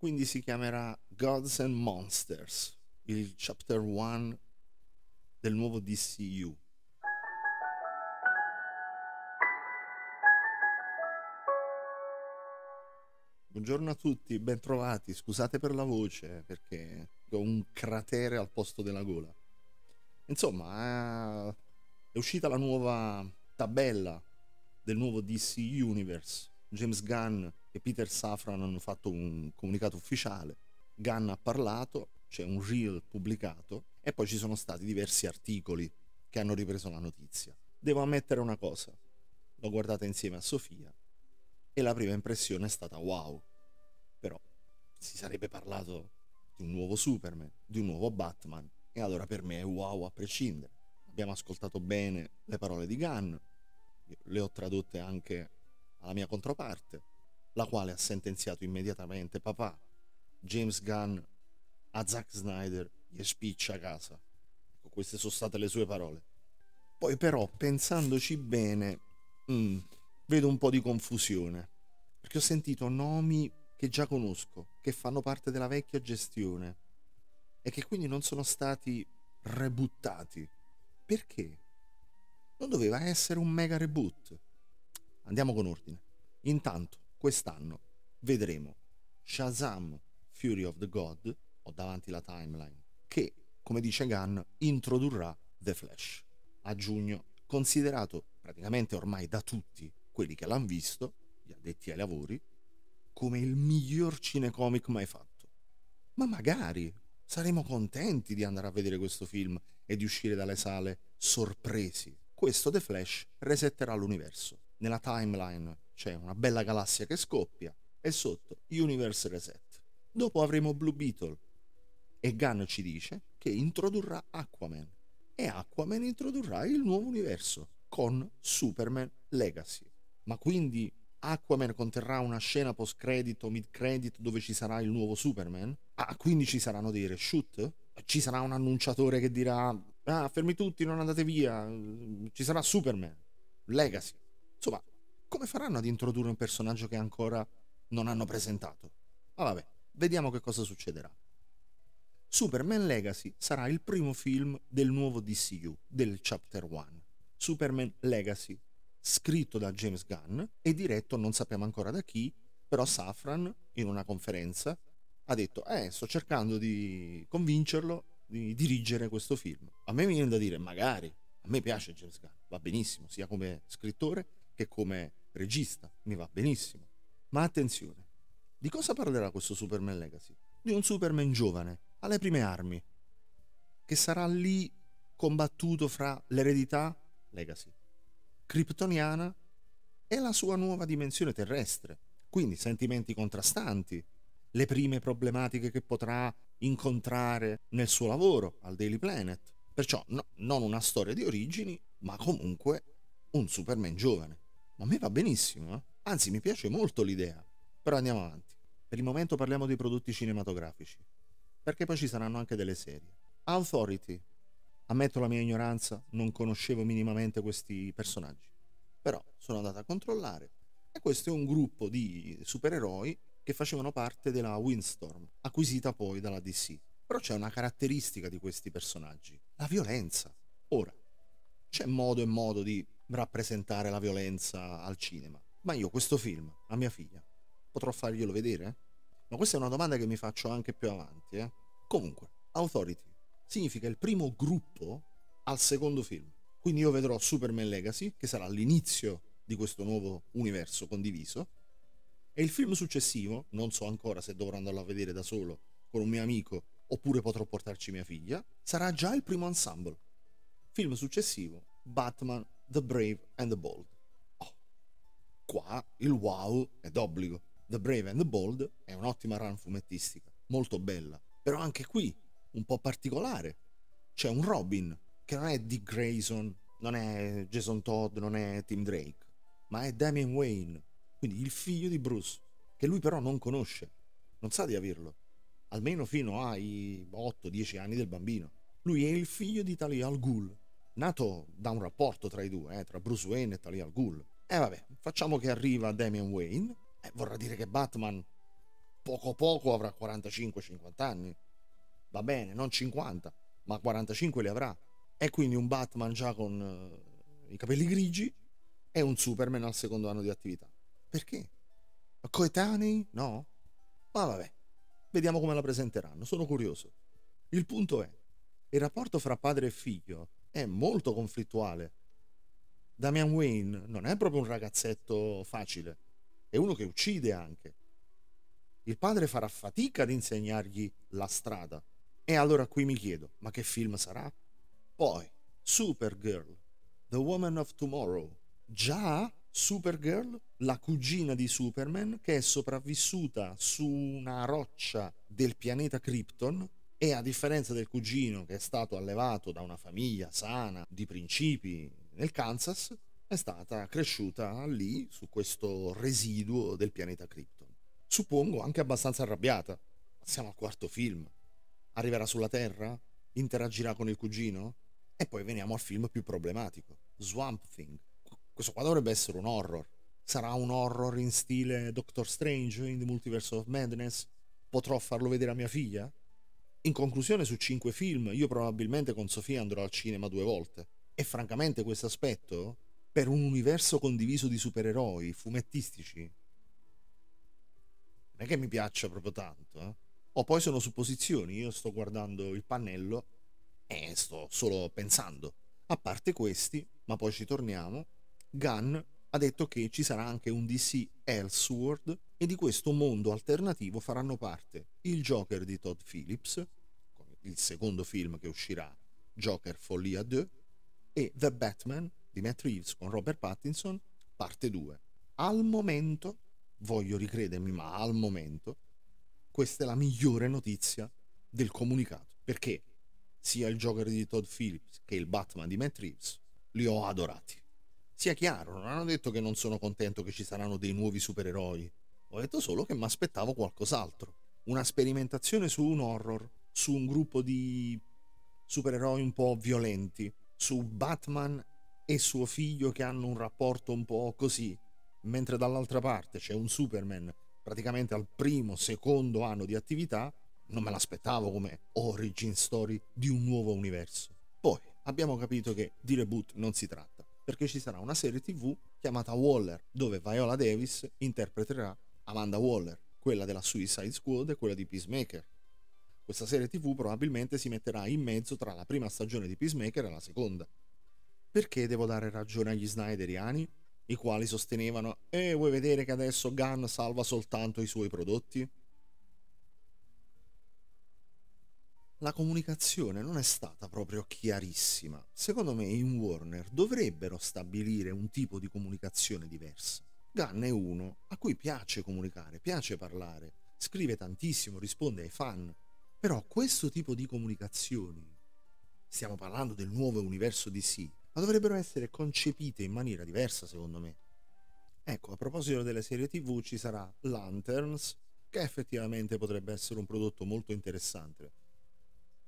quindi si chiamerà Gods and Monsters, il chapter 1 del nuovo DCU. Buongiorno a tutti, bentrovati, scusate per la voce perché ho un cratere al posto della gola. Insomma, eh, è uscita la nuova tabella del nuovo DC Universe. James Gunn e Peter Safran hanno fatto un comunicato ufficiale, Gunn ha parlato, c'è un reel pubblicato e poi ci sono stati diversi articoli che hanno ripreso la notizia. Devo ammettere una cosa, l'ho guardata insieme a Sofia e la prima impressione è stata wow, però si sarebbe parlato di un nuovo Superman, di un nuovo Batman e allora per me è wow a prescindere. Abbiamo ascoltato bene le parole di Gunn, le ho tradotte anche alla mia controparte la quale ha sentenziato immediatamente papà, James Gunn a Zack Snyder gli spiccia a casa. Ecco, queste sono state le sue parole. Poi però, pensandoci bene, mh, mm, vedo un po' di confusione, perché ho sentito nomi che già conosco, che fanno parte della vecchia gestione e che quindi non sono stati rebuttati. Perché? Non doveva essere un mega reboot. Andiamo con ordine. Intanto, quest'anno vedremo Shazam Fury of the God, o davanti la timeline, che, come dice Gunn, introdurrà The Flash a giugno, considerato praticamente ormai da tutti quelli che l'hanno visto, gli addetti ai lavori, come il miglior cinecomic mai fatto. Ma magari saremo contenti di andare a vedere questo film e di uscire dalle sale sorpresi. Questo The Flash resetterà l'universo nella timeline c'è una bella galassia che scoppia e sotto Universe Reset. Dopo avremo Blue Beetle e Gunn ci dice che introdurrà Aquaman e Aquaman introdurrà il nuovo universo con Superman Legacy. Ma quindi Aquaman conterrà una scena post credit o mid credit dove ci sarà il nuovo Superman? Ah, quindi ci saranno dei reshoot? Ci sarà un annunciatore che dirà "Ah, fermi tutti, non andate via, ci sarà Superman Legacy". Insomma, come faranno ad introdurre un personaggio che ancora non hanno presentato? Ma vabbè, vediamo che cosa succederà. Superman Legacy sarà il primo film del nuovo DCU, del Chapter 1. Superman Legacy, scritto da James Gunn e diretto non sappiamo ancora da chi, però Safran in una conferenza ha detto eh sto cercando di convincerlo di dirigere questo film. A me viene da dire magari, a me piace James Gunn, va benissimo sia come scrittore che come regista mi va benissimo. Ma attenzione, di cosa parlerà questo Superman Legacy? Di un Superman giovane, alle prime armi, che sarà lì combattuto fra l'eredità Legacy, kryptoniana e la sua nuova dimensione terrestre. Quindi sentimenti contrastanti, le prime problematiche che potrà incontrare nel suo lavoro al Daily Planet. Perciò no, non una storia di origini, ma comunque un Superman giovane. Ma a me va benissimo, eh? anzi mi piace molto l'idea. Però andiamo avanti. Per il momento parliamo dei prodotti cinematografici, perché poi ci saranno anche delle serie. Authority. Ammetto la mia ignoranza, non conoscevo minimamente questi personaggi. Però sono andato a controllare e questo è un gruppo di supereroi che facevano parte della Windstorm, acquisita poi dalla DC. Però c'è una caratteristica di questi personaggi, la violenza. Ora, c'è modo e modo di rappresentare la violenza al cinema. Ma io questo film, a mia figlia, potrò farglielo vedere? Ma questa è una domanda che mi faccio anche più avanti. Eh? Comunque, Authority significa il primo gruppo al secondo film. Quindi io vedrò Superman Legacy, che sarà l'inizio di questo nuovo universo condiviso, e il film successivo, non so ancora se dovrò andarlo a vedere da solo con un mio amico oppure potrò portarci mia figlia, sarà già il primo ensemble. Film successivo, Batman The Brave and the Bold. Oh, qua il wow è d'obbligo. The Brave and the Bold è un'ottima run fumettistica, molto bella, però anche qui un po' particolare. C'è un Robin che non è Dick Grayson, non è Jason Todd, non è Tim Drake, ma è Damien Wayne, quindi il figlio di Bruce, che lui però non conosce, non sa di averlo, almeno fino ai 8-10 anni del bambino. Lui è il figlio di Talia al Ghul, nato da un rapporto tra i due, eh, tra Bruce Wayne e Talia al Ghul. E eh, vabbè, facciamo che arriva Damian Wayne, eh, vorrà dire che Batman poco poco avrà 45-50 anni. Va bene, non 50, ma 45 li avrà. E quindi un Batman già con uh, i capelli grigi e un Superman al secondo anno di attività. Perché? Coetanei? No? Ma vabbè, vediamo come la presenteranno, sono curioso. Il punto è, il rapporto fra padre e figlio è molto conflittuale. Damian Wayne non è proprio un ragazzetto facile, è uno che uccide anche. Il padre farà fatica ad insegnargli la strada. E allora qui mi chiedo, ma che film sarà? Poi, Supergirl, The Woman of Tomorrow. Già Supergirl, la cugina di Superman, che è sopravvissuta su una roccia del pianeta Krypton e a differenza del cugino che è stato allevato da una famiglia sana, di principi, nel Kansas, è stata cresciuta lì su questo residuo del pianeta Krypton. Suppongo anche abbastanza arrabbiata. Siamo al quarto film. Arriverà sulla Terra? Interagirà con il cugino? E poi veniamo al film più problematico, Swamp Thing. Questo qua dovrebbe essere un horror. Sarà un horror in stile Doctor Strange in The Multiverse of Madness? Potrò farlo vedere a mia figlia? In conclusione, su cinque film, io probabilmente con Sofia andrò al cinema due volte. E francamente questo aspetto, per un universo condiviso di supereroi, fumettistici, non è che mi piaccia proprio tanto. Eh? O poi sono supposizioni, io sto guardando il pannello e sto solo pensando. A parte questi, ma poi ci torniamo, Gunn ha detto che ci sarà anche un DC Elseworld e di questo mondo alternativo faranno parte il Joker di Todd Phillips, il secondo film che uscirà, Joker Follia 2, e The Batman di Matt Reeves con Robert Pattinson, parte 2. Al momento, voglio ricredermi, ma al momento, questa è la migliore notizia del comunicato, perché sia il Joker di Todd Phillips che il Batman di Matt Reeves li ho adorati. Sia chiaro, non hanno detto che non sono contento che ci saranno dei nuovi supereroi. Ho detto solo che mi aspettavo qualcos'altro. Una sperimentazione su un horror, su un gruppo di supereroi un po' violenti, su Batman e suo figlio che hanno un rapporto un po' così, mentre dall'altra parte c'è un Superman praticamente al primo, secondo anno di attività, non me l'aspettavo come origin story di un nuovo universo. Poi abbiamo capito che di reboot non si tratta perché ci sarà una serie TV chiamata Waller, dove Viola Davis interpreterà Amanda Waller, quella della Suicide Squad e quella di Peacemaker. Questa serie TV probabilmente si metterà in mezzo tra la prima stagione di Peacemaker e la seconda. Perché devo dare ragione agli Snyderiani, i quali sostenevano "E eh, vuoi vedere che adesso Gunn salva soltanto i suoi prodotti?" la comunicazione non è stata proprio chiarissima. Secondo me in Warner dovrebbero stabilire un tipo di comunicazione diversa. Gunn è uno a cui piace comunicare, piace parlare, scrive tantissimo, risponde ai fan, però questo tipo di comunicazioni, stiamo parlando del nuovo universo di sì, ma dovrebbero essere concepite in maniera diversa secondo me. Ecco, a proposito delle serie TV ci sarà Lanterns, che effettivamente potrebbe essere un prodotto molto interessante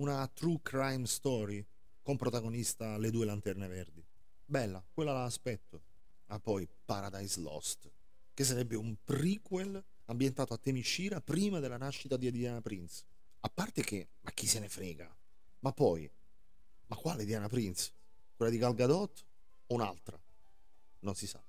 una true crime story con protagonista le due lanterne verdi. Bella, quella la aspetto. Ma ah, poi Paradise Lost, che sarebbe un prequel ambientato a Temishira prima della nascita di Diana Prince. A parte che, ma chi se ne frega? Ma poi, ma quale Diana Prince? Quella di Gal Gadot o un'altra? Non si sa.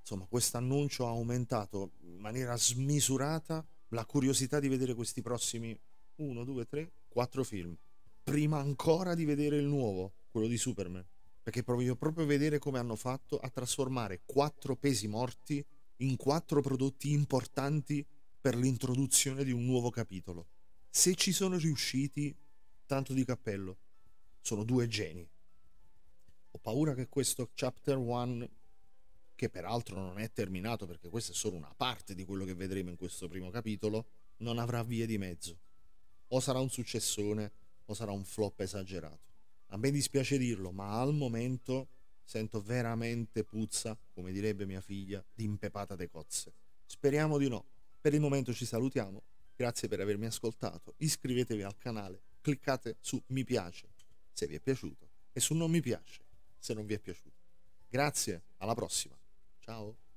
Insomma, questo annuncio ha aumentato in maniera smisurata la curiosità di vedere questi prossimi 1, 2, 3, quattro film prima ancora di vedere il nuovo, quello di Superman. Perché voglio proprio vedere come hanno fatto a trasformare quattro pesi morti in quattro prodotti importanti per l'introduzione di un nuovo capitolo. Se ci sono riusciti, tanto di cappello. Sono due geni. Ho paura che questo chapter one, che peraltro non è terminato perché questa è solo una parte di quello che vedremo in questo primo capitolo, non avrà vie di mezzo o sarà un successone o sarà un flop esagerato. A me dispiace dirlo, ma al momento sento veramente puzza, come direbbe mia figlia, di impepata de cozze. Speriamo di no. Per il momento ci salutiamo, grazie per avermi ascoltato, iscrivetevi al canale, cliccate su mi piace se vi è piaciuto e su non mi piace se non vi è piaciuto. Grazie, alla prossima. Ciao.